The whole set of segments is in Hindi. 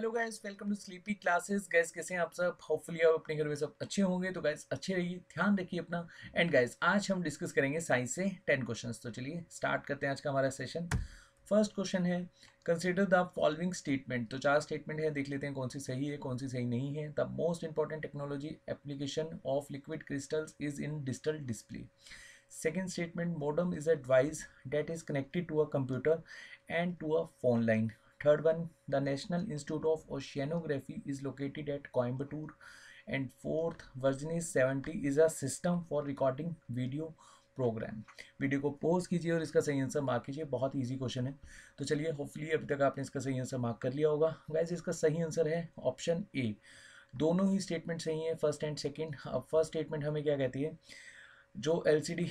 Hello guys welcome to Sleepy Classes guys कैसे हैं आप सब होपफुली आप अपने घर में सब अच्छे होंगे तो गाइस अच्छे रहिए ध्यान रखिए अपना एंड गाइस आज हम डिस्कस करेंगे साइंस से टेन क्वेश्चंस तो चलिए स्टार्ट करते हैं आज का हमारा सेशन फर्स्ट क्वेश्चन है कंसिडर द फॉलोइंग स्टेटमेंट तो चार स्टेटमेंट है देख लेते हैं कौन सी सही है कौन सी सही नहीं है the most important technology application of liquid crystals is in digital display second statement modem is a device that is connected to a computer and to a phone line third one the National Institute of Oceanography is located at Coimbatore. And fourth Virginis seventy is a system for recording video program video को पोज कीजिए और इसका सही आंसर मार्क कीजिए बहुत इजी क्वेश्चन है तो चलिए होपफुली अभी तक आपने इसका सही आंसर मार्क कर लिया होगा वैसे इसका सही आंसर है ऑप्शन ए दोनों ही स्टेटमेंट सही है फर्स्ट एंड सेकेंड अब फर्स्ट स्टेटमेंट हमें क्या कहती है जो एल सी डी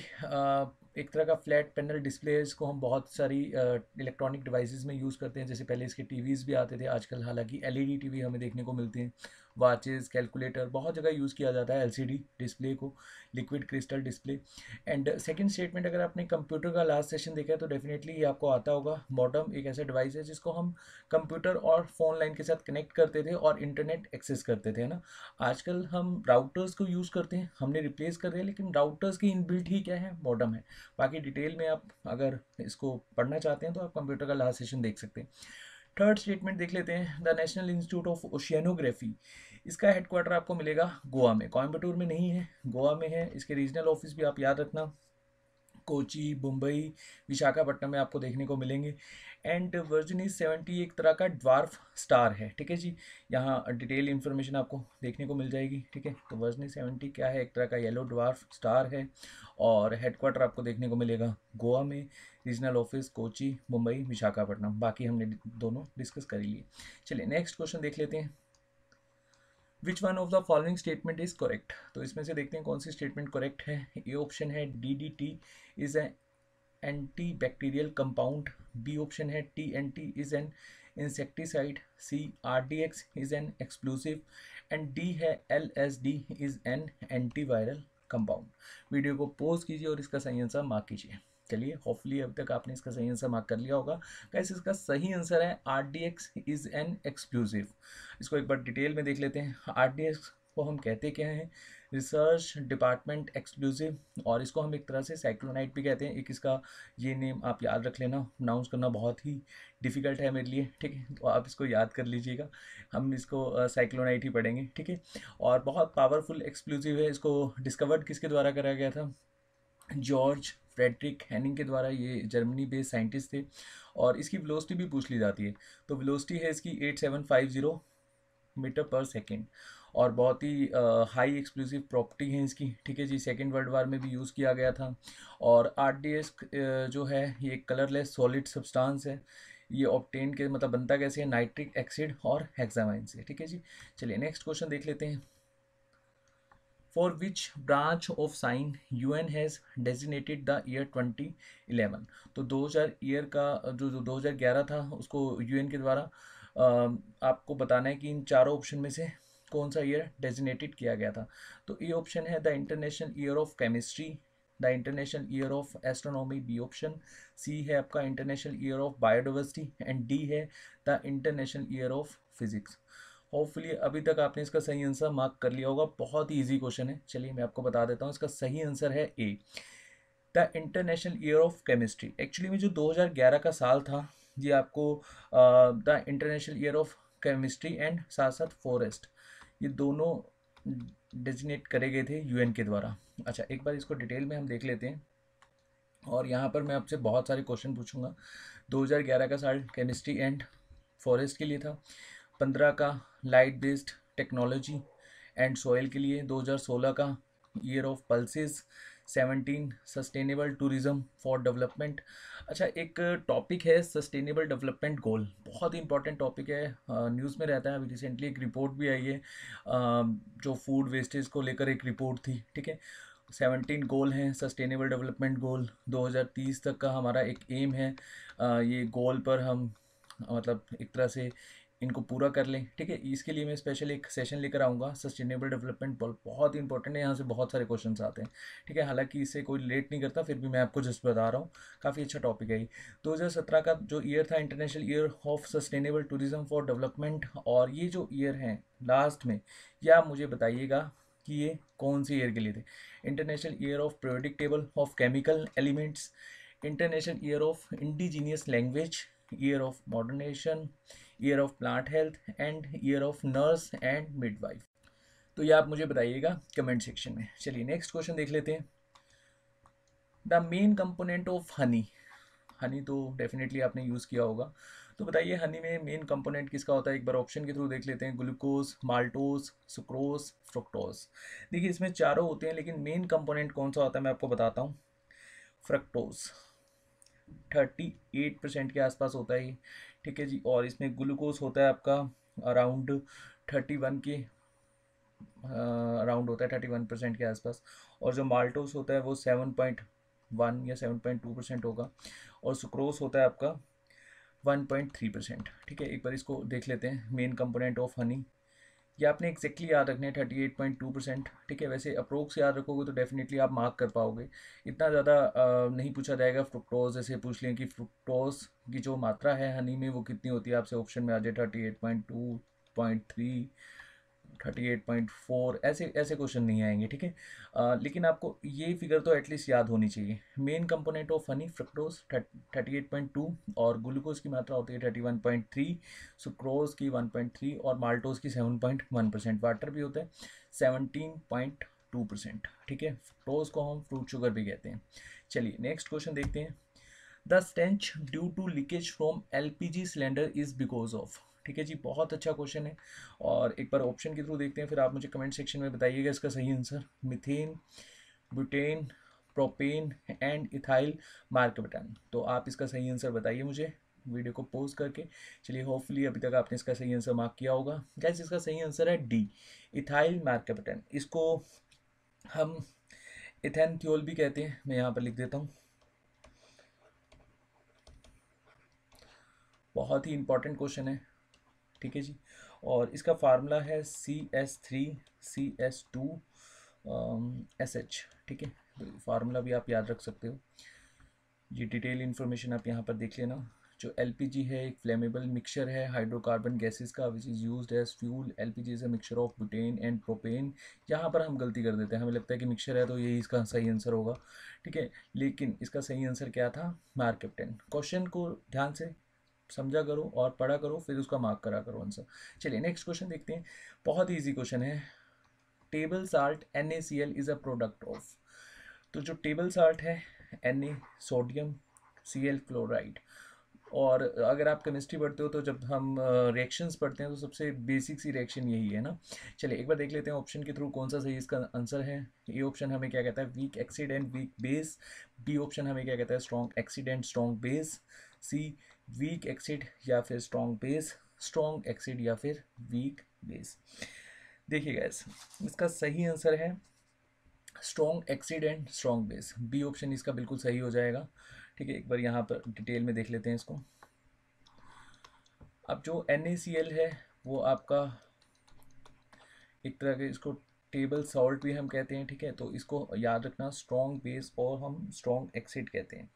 एक तरह का फ्लैट पैनल डिस्प्लेज को हम बहुत सारी इलेक्ट्रॉनिक डिवाइसेस में यूज़ करते हैं जैसे पहले इसके टीवीज़ भी आते थे आजकल हालांकि एलईडी टीवी e हमें देखने को मिलते हैं वाचेस कैलकुलेटर बहुत जगह यूज़ किया जाता है एलसीडी डिस्प्ले को liquid crystal display and second statement अगर आपने कंप्यूटर का लास्ट सेशन देखा है तो डेफिनेटली ये आपको आता होगा बॉटम एक ऐसा डिवाइस है जिसको हम कंप्यूटर और फोन लाइन के साथ कनेक्ट करते थे और इंटरनेट एक्सेस करते थे ना आजकल हम राउटर्स को यूज़ करते हैं हमने रिप्लेस कर दिया लेकिन राउटर्स की इनबिल्ट ही क्या है बॉटम है बाकी डिटेल में आप अगर इसको पढ़ना चाहते हैं तो आप कंप्यूटर का लास्ट सेशन देख सकते हैं थर्ड स्टेटमेंट देख लेते हैं the National Institute of Oceanography इसका हेडक्वार्टर आपको मिलेगा गोवा में कोयम्बटूर में नहीं है गोवा में है इसके रीजनल ऑफिस भी आप याद रखना कोची मुंबई विशाखापट्टनम में आपको देखने को मिलेंगे एंड वर्जनी सेवेंटी एक तरह का ड्वार्फ स्टार है ठीक है जी यहाँ डिटेल इन्फॉर्मेशन आपको देखने को मिल जाएगी ठीक है तो इज सेवेंटी क्या है एक तरह का येलो ड्वार्फ स्टार है और हेडक्वार्टर आपको देखने को मिलेगा गोवा में रीजनल ऑफिस कोची मुंबई विशाखापट्टनम बाकी हमने दोनों डिस्कस कर लिए चलिए नेक्स्ट क्वेश्चन देख लेते हैं which one of the following statement is correct तो इसमें से देखते हैं कौन सी स्टेटमेंट करेक्ट है ए ऑप्शन है D D T is a antibacterial compound B option है T N T is an insecticide C R D X is an explosive and D है L S D is an antiviral compound video को पोज कीजिए और इसका सही आंसर मार्क कीजिए चलिए होपफुली अब तक आपने इसका सही आंसर मार्क कर लिया होगा कैसे इसका सही आंसर है R D X is an exclusive इसको एक बार डिटेल में देख लेते हैं आर डी एक्स को हम कहते क्या हैं रिसर्च डिपार्टमेंट एक्सक्लूसिव और इसको हम एक तरह से साइक्लोनाइट भी कहते हैं एक इसका ये नेम आप याद रख लेना अनाउंस करना बहुत ही डिफ़िकल्ट है मेरे लिए ठीक है तो आप इसको याद कर लीजिएगा हम इसको साइक्लोनाइट ही पढ़ेंगे ठीक है और बहुत पावरफुल एक्सक्लूसिव है इसको डिस्कवर्ड किसके द्वारा कराया गया था जॉर्ज फ्रेडरिक हैनिंग के द्वारा ये जर्मनी बेस्ड साइंटिस्ट थे और इसकी वेलोसिटी भी पूछ ली जाती है तो वेलोसिटी है इसकी eight seven five zero metre per second और बहुत ही हाई एक्सक्लूसिव प्रॉपर्टी है इसकी ठीक है जी सेकेंड वर्ल्ड वार में भी यूज़ किया गया था और आर डी एस जो है ये कलरलेस सॉलिड सब्सटांस है ये ऑप्टेन के मतलब बनता कैसे है नाइट्रिक एक्सिड और हेक्सामाइन से ठीक है जी चलिए नेक्स्ट क्वेश्चन देख लेते हैं for which branch of science U N has designated the year twenty eleven तो दो हज़ार ईयर का जो जो ग्यारह था उसको यू एन के द्वारा आपको बताना है कि इन चारों ऑप्शन में से कौन सा ईयर डेजिनेटेड किया गया था तो ए ऑप्शन है the International Year of Chemistry the International Year of Astronomy B option C है आपका International Year of Biodiversity and D है the International Year of Physics hopefully अभी तक आपने इसका सही आंसर मार्क कर लिया होगा बहुत ही ईजी क्वेश्चन है चलिए मैं आपको बता देता हूँ इसका सही आंसर है A the International Year of Chemistry actually में जो 2011 का साल था ये आपको the International Year of Chemistry and साथ साथ फॉरेस्ट ये दोनों डेजिनेट करे गए थे यू के द्वारा अच्छा एक बार इसको डिटेल में हम देख लेते हैं और यहाँ पर मैं आपसे बहुत सारे क्वेश्चन पूछूंगा 2011 का साल केमिस्ट्री एंड फॉरेस्ट के लिए था पंद्रह का light based technology and soil के लिए 2016 का year of pulses 17 sustainable tourism for development अच्छा एक टॉपिक है सस्टेनेबल डेवलपमेंट गोल बहुत ही इंपॉर्टेंट टॉपिक है न्यूज़ में रहता है अभी रिसेंटली एक रिपोर्ट भी आई है जो फूड वेस्टेज को लेकर एक रिपोर्ट थी ठीक है सेवनटीन गोल हैं सस्टेनेबल डेवलपमेंट गोल 2030 तक का हमारा एक एम है ये गोल पर हम मतलब एक तरह से इनको पूरा कर लें ठीक है इसके लिए मैं स्पेशल एक सेशन लेकर आऊँगा सस्टेनेबल डेवलपमेंट बॉल बहुत ही इंपॉर्टेंट है यहाँ से बहुत सारे क्वेश्चन आते हैं ठीक है हालांकि इससे कोई लेट नहीं करता फिर भी मैं आपको जस्ट बता रहा हूँ काफ़ी अच्छा टॉपिक है दो हज़ार सत्रह का जो ईयर था International Year of Sustainable tourism for Development और ये जो ईयर हैं लास्ट में ये आप मुझे बताइएगा कि ये कौन से ईयर के लिए थे International Year of Periodic Table of Chemical Elements International Year of Indigenous Language Year of Moderation Year of Plant Health and Year of Nurse and Midwife तो ये आप मुझे बताइएगा कमेंट सेक्शन में चलिए नेक्स्ट क्वेश्चन देख लेते हैं the main component of honey honey तो डेफिनेटली आपने यूज़ किया होगा तो बताइए हनी में मेन कंपोनेंट किसका होता है एक बार ऑप्शन के थ्रू देख लेते हैं ग्लूकोज माल्टोज सुक्रोज फ्रुक्टोज देखिए इसमें चारों होते हैं लेकिन मेन कंपोनेंट कौन सा होता है मैं आपको बताता हूँ फ्रक्टोज थर्टी एट परसेंट के आसपास होता है ठीक है जी और इसमें ग्लूकोज होता है आपका अराउंड थर्टी वन के अराउंड होता है थर्टी वन परसेंट के आसपास और जो माल्टोस होता है वो सेवन पॉइंट वन या सेवन पॉइंट टू परसेंट होगा और सुक्रोस होता है आपका वन पॉइंट थ्री परसेंट ठीक है एक बार इसको देख लेते हैं मेन कंपोनेंट ऑफ हनी ये आपने एक्जैक्टली याद रखने है thirty eight point two percent ठीक है वैसे अप्रोक्स याद रखोगे तो डेफिनेटली आप मार्क कर पाओगे इतना ज़्यादा नहीं पूछा जाएगा फ्रुक्टोज जैसे पूछ लें कि फ्रुक्टोज की जो मात्रा है हनी में वो कितनी होती है आपसे ऑप्शन में आ जाए thirty eight point two point three thirty eight point four ऐसे ऐसे क्वेश्चन नहीं आएंगे ठीक है लेकिन आपको ये फिगर तो एटलीस्ट याद होनी चाहिए main component of honey fructose thirty eight point two और ग्लूकोज की मात्रा होती है thirty one point three sucrose की वन पॉइंट थ्री और माल्टोज की seven point one percent water भी होता है सेवनटीन पॉइंट टू परसेंट ठीक है फ्रोज को हम फ्रूट शुगर भी कहते हैं चलिए नेक्स्ट क्वेश्चन देखते हैं the stench due to leakage from G cylinder is because of ठीक है जी बहुत अच्छा क्वेश्चन है और एक बार ऑप्शन के थ्रू देखते हैं फिर आप मुझे कमेंट सेक्शन में बताइएगा इसका सही answer methane butane propane and ethyl mercaptan तो आप इसका सही आंसर बताइए मुझे वीडियो को पोज करके चलिए होपफुली अभी तक आपने इसका सही आंसर मार्क किया होगा गैस इसका सही आंसर है डी इथाइल मार्कबटन इसको हम इथेन थ्योल भी कहते हैं मैं यहाँ पर लिख देता हूँ बहुत ही इंपॉर्टेंट क्वेश्चन है ठीक है जी और इसका फार्मूला है C S three C S two S H ठीक है तो फार्मूला भी आप याद रख सकते हो ये डिटेल इन्फॉर्मेशन आप यहाँ पर देख लेना जो एल है एक फ्लेमेबल मिक्सचर है हाइड्रोकार्बन गैसेस का which is use as fuel L P G is a mixture of butane and propane यहाँ पर हम गलती कर देते हैं हमें लगता है कि मिक्सचर है तो यही इसका सही आंसर होगा ठीक है लेकिन इसका सही आंसर क्या था मार्केप्टन क्वेश्चन को ध्यान से समझा करो और पढ़ा करो फिर उसका मार्क करा करो आंसर चलिए नेक्स्ट क्वेश्चन देखते हैं बहुत इजी ईजी क्वेश्चन है table salt N is a product of तो जो टेबल साल्ट है N sodium C L chloride और अगर आप केमिस्ट्री पढ़ते हो तो जब हम रिएक्शंस पढ़ते हैं तो सबसे बेसिक सी रिएक्शन यही है ना चलिए एक बार देख लेते हैं ऑप्शन के थ्रू कौन सा सही इसका आंसर है ए ऑप्शन हमें क्या कहता है weak acid and weak base B option हमें क्या कहता है strong acid and strong base C weak acid या फिर स्ट्रॉन्ग बेस स्ट्रॉन्ग एक्सिड या फिर वीक बेस देखिए गैस इसका सही आंसर है strong acid and strong base B option इसका बिल्कुल सही हो जाएगा ठीक है एक बार यहाँ पर डिटेल में देख लेते हैं इसको अब जो एन है वो आपका एक तरह के इसको टेबल सॉल्ट भी हम कहते हैं ठीक है तो इसको याद रखना स्ट्रॉन्ग बेस और हम स्ट्रॉन्ग एक्सिड कहते हैं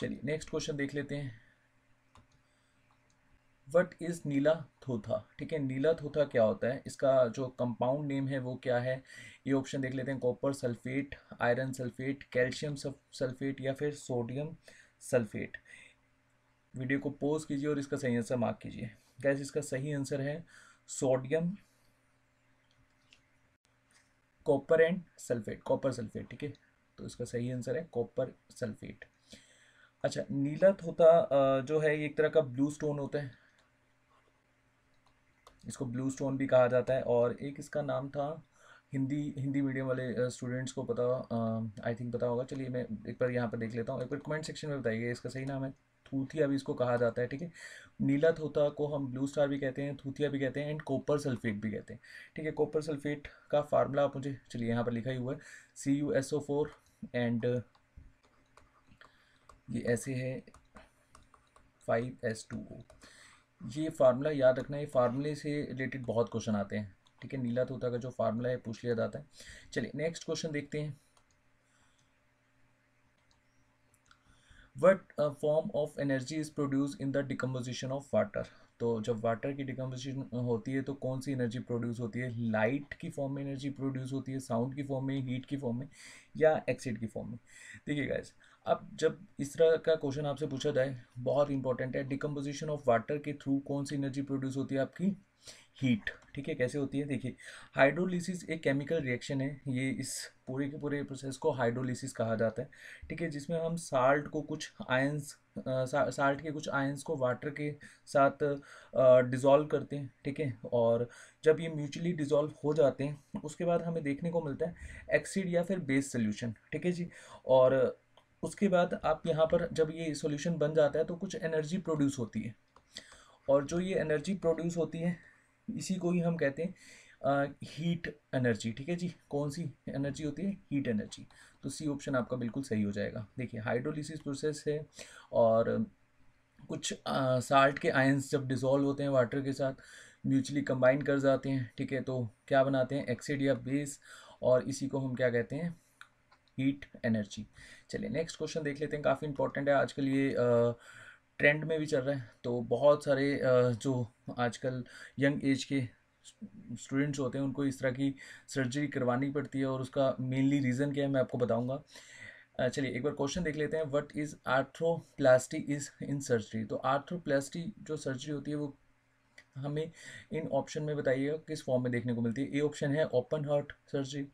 चलिए नेक्स्ट क्वेश्चन देख लेते हैं वट इज़ नीला थोथा ठीक है नीला थोथा क्या होता है इसका जो कंपाउंड नेम है वो क्या है ये ऑप्शन देख लेते हैं copper sulphate iron sulphate calcium sulphate या फिर सोडियम सल्फेट वीडियो को पोज कीजिए और इसका सही आंसर मार्क कीजिए गैस इसका सही आंसर है sodium copper and sulphate copper sulphate ठीक है तो इसका सही आंसर है कॉपर सल्फेट अच्छा नीला थोथा जो है एक तरह का ब्लू स्टोन होता है इसको ब्लू स्टोन भी कहा जाता है और एक इसका नाम था हिंदी हिंदी मीडियम वाले स्टूडेंट्स को पता आई थिंक पता होगा चलिए मैं एक बार यहाँ पर देख लेता हूँ एक बार कमेंट सेक्शन में बताइए इसका सही नाम है थूथिया भी इसको कहा जाता है ठीक है नीला थोथा को हम ब्लू स्टार भी कहते हैं थूथिया भी कहते हैं एंड कॉपर सल्फेट भी कहते हैं ठीक है कॉपर सल्फेट का फार्मूला आप मुझे चलिए यहाँ पर लिखा ही हुआ है C U S O four and ये ऐसे है फाइव एस टू ओ ये फार्मूला याद रखना ये फार्मूले से रिलेटेड बहुत क्वेश्चन आते हैं ठीक है नीला तोता का जो फार्मूला है पूछ लिया जाता है चलिए नेक्स्ट क्वेश्चन देखते हैं what form of energy is produce in the decomposition of water तो जब वाटर की डिकम्पोजिशन होती है तो कौन सी एनर्जी प्रोड्यूस होती है लाइट की फॉर्म में एनर्जी प्रोड्यूस होती है साउंड की फॉर्म में हीट की फॉर्म में या एक्सिड की फॉर्म में देखिए गाइज अब जब इस तरह का क्वेश्चन आपसे पूछा जाए बहुत इंपॉर्टेंट है डिकम्पोजिशन ऑफ वाटर के थ्रू कौन सी एनर्जी प्रोड्यूस होती है आपकी हीट ठीक है कैसे होती है देखिए हाइड्रोलिसिस एक केमिकल रिएक्शन है ये इस पूरे के पूरे प्रोसेस को हाइड्रोलिसिस कहा जाता है ठीक है जिसमें हम साल्ट को कुछ आयंस साल्ट के कुछ आयंस को वाटर के साथ डिज़ोल्व करते हैं ठीक है और जब ये म्यूचुअली डिज़ोल्व हो जाते हैं उसके बाद हमें देखने को मिलता है एक्सिड या फिर बेस सोल्यूशन ठीक है जी और उसके बाद आप यहाँ पर जब ये सोल्यूशन बन जाता है तो कुछ एनर्जी प्रोड्यूस होती है और जो ये एनर्जी प्रोड्यूस होती है इसी को ही हम कहते हैं हीट एनर्जी ठीक है जी कौन सी एनर्जी होती है हीट एनर्जी तो सी ऑप्शन आपका बिल्कुल सही हो जाएगा देखिए हाइड्रोलिसिस प्रोसेस है और कुछ साल्ट के आयंस जब डिसॉल्व होते हैं वाटर के साथ म्यूचुअली कंबाइन कर जाते हैं ठीक है तो क्या बनाते हैं एक्सिड या बेस और इसी को हम क्या कहते हैं हीट एनर्जी चलिए नेक्स्ट क्वेश्चन देख लेते हैं काफ़ी इंपॉर्टेंट है आजकल ये ट्रेंड में भी चल रहा है तो बहुत सारे जो आजकल यंग एज के स्टूडेंट्स होते हैं उनको इस तरह की सर्जरी करवानी पड़ती है और उसका मेनली रीज़न क्या है मैं आपको बताऊंगा चलिए एक बार क्वेश्चन देख लेते हैं what is arthroplasty is in surgery तो आर्थ्रोप्लास्टी जो सर्जरी होती है वो हमें इन ऑप्शन में बताइएगा किस फॉर्म में देखने को मिलती है ए ऑप्शन है open heart surgery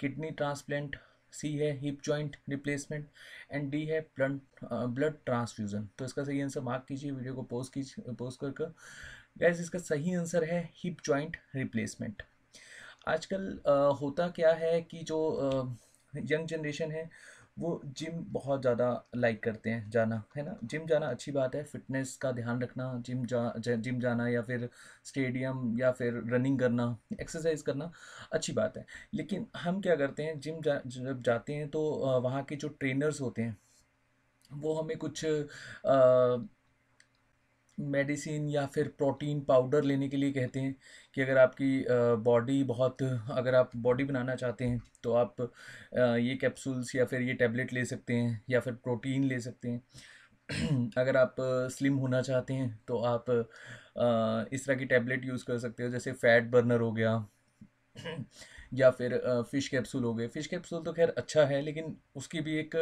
kidney transplant C है hip joint replacement and D है ब्लड ब्लड ट्रांसफ्यूज़न तो इसका सही आंसर मार्क कीजिए वीडियो को पोस्ट कीजिए पोस्ट कर गैस इसका सही आंसर है हिप जॉइंट रिप्लेसमेंट आजकल uh, होता क्या है कि जो यंग uh, जनरेशन है वो जिम बहुत ज़्यादा लाइक करते हैं जाना है ना जिम जाना अच्छी बात है फिटनेस का ध्यान रखना जिम जा जिम जाना या फिर स्टेडियम या फिर रनिंग करना एक्सरसाइज करना अच्छी बात है लेकिन हम क्या करते हैं जिम जा जब जाते हैं तो वहाँ के जो ट्रेनर्स होते हैं वो हमें कुछ आ, मेडिसिन या फिर प्रोटीन पाउडर लेने के लिए कहते हैं कि अगर आपकी बॉडी बहुत अगर आप बॉडी बनाना चाहते हैं तो आप ये कैप्सूल्स या फिर ये टैबलेट ले सकते हैं या फिर प्रोटीन ले सकते हैं अगर आप स्लिम होना चाहते हैं तो आप इस तरह की टैबलेट यूज़ कर सकते हो जैसे फैट बर्नर हो गया या फिर फ़िश कैप्सूल हो गए फ़िश कैप्सूल तो खैर अच्छा है लेकिन उसकी भी एक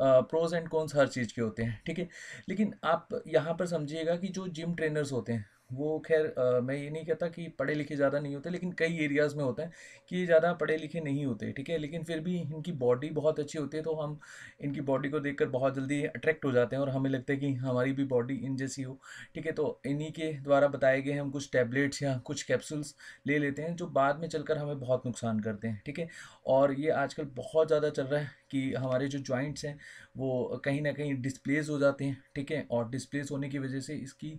प्रोज एंड कॉन्स हर चीज़ के होते हैं ठीक है लेकिन आप यहाँ पर समझिएगा कि जो जिम ट्रेनर्स होते हैं वो खैर मैं ये नहीं कहता कि पढ़े लिखे ज़्यादा नहीं होते लेकिन कई एरियाज़ में होते हैं कि ये ज़्यादा पढ़े लिखे नहीं होते ठीक है लेकिन फिर भी इनकी बॉडी बहुत अच्छी होती है तो हम इनकी बॉडी को देख बहुत जल्दी अट्रैक्ट हो जाते हैं और हमें लगता है कि हमारी भी बॉडी इन जैसी हो ठीक है तो इन्हीं के द्वारा बताए गए हम कुछ टैबलेट्स या कुछ कैप्सूल्स ले लेते हैं जो बाद में चलकर हमें बहुत नुकसान करते हैं ठीक है और ये आजकल बहुत ज़्यादा चल रहा है कि हमारे जो जॉइंट्स हैं वो कहीं ना कहीं डिस्प्लेस हो जाते हैं ठीक है और डिस्प्लेस होने की वजह से इसकी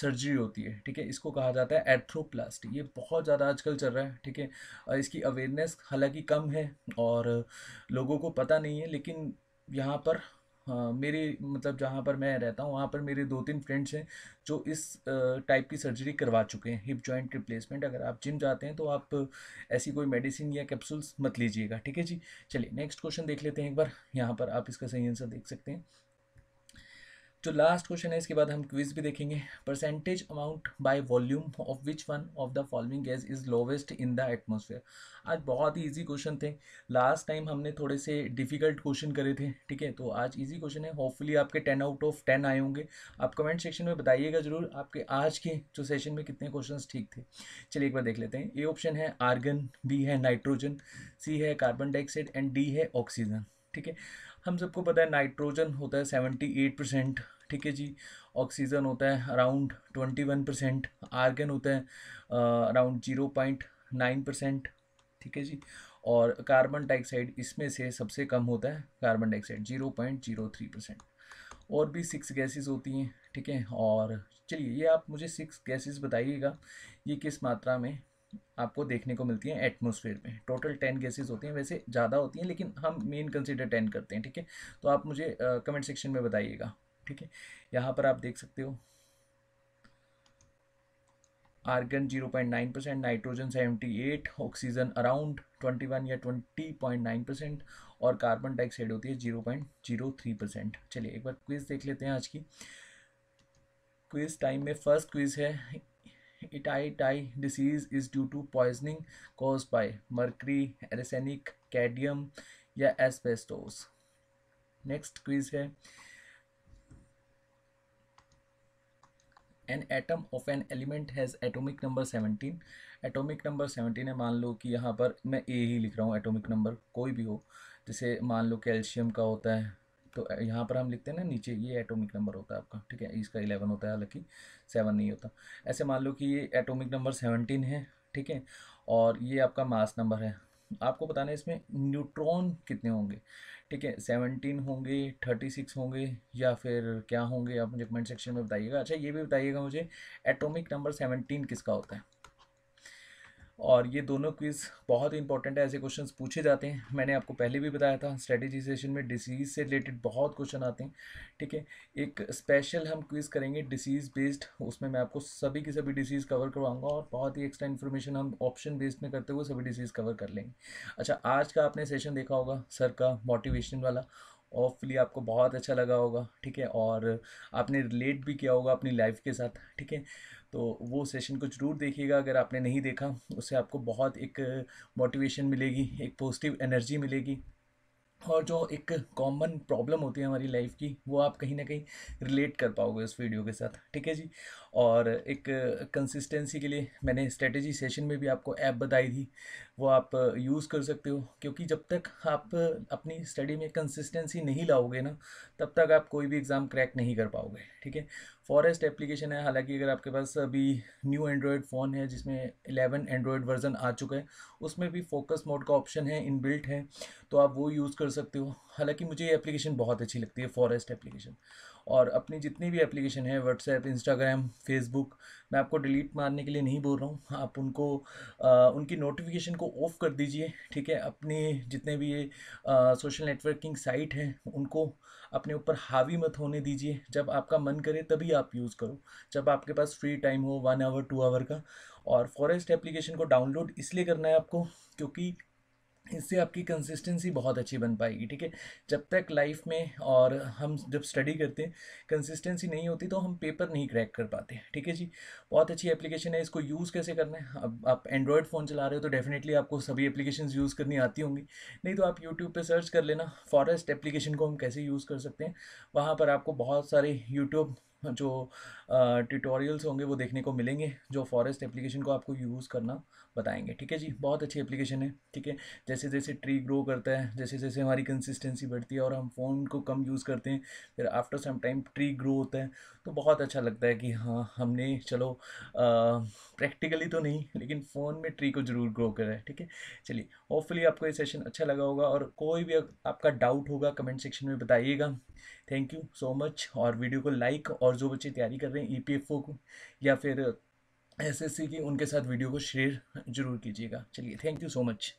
सर्जरी होती है ठीक है इसको कहा जाता है एथ्रोप्लास्ट ये बहुत ज़्यादा आजकल चल रहा है ठीक है इसकी अवेयरनेस हालांकि कम है और लोगों को पता नहीं है लेकिन यहाँ पर हाँ मेरे मतलब जहाँ पर मैं रहता हूँ वहाँ पर मेरे दो तीन फ्रेंड्स हैं जो इस टाइप की सर्जरी करवा चुके हैं हिप जॉइंट रिप्लेसमेंट अगर आप जिम जाते हैं तो आप ऐसी कोई मेडिसिन या कैप्सूल्स मत लीजिएगा ठीक है जी चलिए नेक्स्ट क्वेश्चन देख लेते हैं एक बार यहाँ पर आप इसका सही आंसर देख सकते हैं जो लास्ट क्वेश्चन है इसके बाद हम क्विज भी देखेंगे percentage amount by volume of which one of the following gas is lowest in the atmosphere आज बहुत ही इजी क्वेश्चन थे लास्ट टाइम हमने थोड़े से डिफिकल्ट क्वेश्चन करे थे ठीक है तो आज इजी क्वेश्चन है होपफुली आपके टेन आउट ऑफ टेन आए होंगे आप कमेंट सेक्शन में बताइएगा जरूर आपके आज के जो सेशन में कितने क्वेश्चन ठीक थे चलिए एक बार देख लेते हैं ए ऑप्शन है आर्गन बी है नाइट्रोजन सी है कार्बन डाइऑक्साइड एंड डी है ऑक्सीजन ठीक है हम सबको पता है नाइट्रोजन होता है सेवेंटी एट परसेंट ठीक है जी ऑक्सीजन होता है around twenty one percent argon होता है around zero point nine percent ठीक है जी और कार्बन डाइऑक्साइड इसमें से सबसे कम होता है carbon dioxide zero point zero three percent और भी सिक्स गैसेस होती हैं ठीक है और चलिए ये आप मुझे सिक्स गैसेस बताइएगा ये किस मात्रा में आपको देखने को मिलती हैं एटमोसफेयर में टोटल टेन गैसेस होती हैं वैसे ज़्यादा होती हैं लेकिन हम मेन कंसिडर टेन करते हैं ठीक है तो आप मुझे कमेंट सेक्शन में बताइएगा ठीक है यहाँ पर आप देख सकते हो argon 0.9 percent nitrogen 78 oxygen around 21 या 20.9 परसेंट और कार्बन डाइऑक्साइड होती है 0.03 परसेंट चलिए एक बार क्विज देख लेते हैं आज की क्विज टाइम में फर्स्ट क्विज है tie disease is due to poisoning cause by mercury arsenic cadmium या एस्बेस्टोस नेक्स्ट क्विज है an atom of an element has atomic number seventeen atomic number seventeen है मान लो कि यहाँ पर मैं ए ही लिख रहा हूँ एटॉमिक नंबर कोई भी हो जैसे मान लो कैल्शियम का होता है तो यहाँ पर हम लिखते हैं ना नीचे ये एटॉमिक नंबर होता है आपका ठीक है इसका इलेवन होता है हालांकि सेवन नहीं होता ऐसे मान लो कि ये एटॉमिक नंबर सेवनटीन है ठीक है और ये आपका मास नंबर है आपको बताना है इसमें न्यूट्रॉन कितने होंगे ठीक है सेवनटीन होंगे थर्टी सिक्स होंगे या फिर क्या होंगे आप मुझे कमेंट सेक्शन में बताइएगा अच्छा ये भी बताइएगा मुझे एटॉमिक नंबर सेवनटीन किसका होता है और ये दोनों क्विज़ बहुत ही इंपॉर्टेंट है ऐसे क्वेश्चंस पूछे जाते हैं मैंने आपको पहले भी बताया था स्ट्रेटेजी सेशन में डिसीज़ से रिलेटेड बहुत क्वेश्चन आते हैं ठीक है एक स्पेशल हम क्विज़ करेंगे डिसीज़ बेस्ड उसमें मैं आपको सभी की सभी डिसीज़ कवर करवाऊंगा और बहुत ही एक्स्ट्रा इन्फॉर्मेशन हम ऑप्शन बेस्ड में करते हुए सभी डिसीज़ कवर कर लेंगे अच्छा आज का आपने सेशन देखा होगा सर का मोटिवेशन वाला ऑफली आपको बहुत अच्छा लगा होगा ठीक है और आपने रिलेट भी किया होगा अपनी लाइफ के साथ ठीक है तो वो सेशन को जरूर देखिएगा अगर आपने नहीं देखा उससे आपको बहुत एक मोटिवेशन मिलेगी एक पॉजिटिव एनर्जी मिलेगी और जो एक कॉमन प्रॉब्लम होती है हमारी लाइफ की वो आप कहीं ना कहीं रिलेट कर पाओगे उस वीडियो के साथ ठीक है जी और एक कंसिस्टेंसी के लिए मैंने स्ट्रेटजी सेशन में भी आपको ऐप बताई थी वो आप यूज़ कर सकते हो क्योंकि जब तक आप अपनी स्टडी में कंसिस्टेंसी नहीं लाओगे ना तब तक आप कोई भी एग्ज़ाम क्रैक नहीं कर पाओगे ठीक है फॉरेस्ट एप्लीकेशन है हालांकि अगर आपके पास अभी न्यू एंड्रॉयड फ़ोन है जिसमें एलेवन एंड्रॉयड वर्जन आ चुका है उसमें भी फोकस मोड का ऑप्शन है इन है तो आप वो यूज़ कर सकते हो हालांकि मुझे ये एप्लीकेशन बहुत अच्छी लगती है फॉरेस्ट एप्लीकेशन और अपनी जितनी भी एप्लीकेशन है व्हाट्सएप इंस्टाग्राम फेसबुक मैं आपको डिलीट मारने के लिए नहीं बोल रहा हूँ आप उनको आ, उनकी नोटिफिकेशन को ऑफ़ कर दीजिए ठीक है अपने जितने भी ये सोशल नेटवर्किंग साइट हैं उनको अपने ऊपर हावी मत होने दीजिए जब आपका मन करे तभी आप यूज़ करो जब आपके पास फ्री टाइम हो वन आवर टू आवर का और फॉरेस्ट एप्लीकेशन को डाउनलोड इसलिए करना है आपको क्योंकि इससे आपकी कंसिस्टेंसी बहुत अच्छी बन पाएगी ठीक है जब तक लाइफ में और हम जब स्टडी करते हैं कंसिस्टेंसी नहीं होती तो हम पेपर नहीं क्रैक कर पाते ठीक है जी बहुत अच्छी एप्लीकेशन है इसको यूज़ कैसे करना है अब आप एंड्रॉयड फ़ोन चला रहे हो तो डेफिनेटली आपको सभी एप्लीकेशन यूज़ करनी आती होंगी नहीं तो आप यूट्यूब पर सर्च कर लेना फॉरेस्ट एप्लीकेशन को हम कैसे यूज़ कर सकते हैं वहाँ पर आपको बहुत सारे यूट्यूब जो ट्यूटोरियल्स होंगे वो देखने को मिलेंगे जो फॉरेस्ट एप्लीकेशन को आपको यूज़ करना बताएंगे ठीक है जी बहुत अच्छी एप्लीकेशन है ठीक है जैसे जैसे ट्री ग्रो करता है जैसे जैसे हमारी कंसिस्टेंसी बढ़ती है और हम फ़ोन को कम यूज़ करते हैं फिर after some time tree grow होता है तो बहुत अच्छा लगता है कि हाँ हमने चलो प्रैक्टिकली तो नहीं लेकिन फ़ोन में ट्री को ज़रूर ग्रो करा है ठीक है चलिए होपफुली आपको ये सेशन अच्छा लगा होगा और कोई भी आपका डाउट होगा कमेंट सेक्शन में बताइएगा थैंक यू सो मच और वीडियो को लाइक और जो बच्चे तैयारी कर रहे हैं ई e को या फिर एसएससी की उनके साथ वीडियो को शेयर जरूर कीजिएगा चलिए थैंक यू सो मच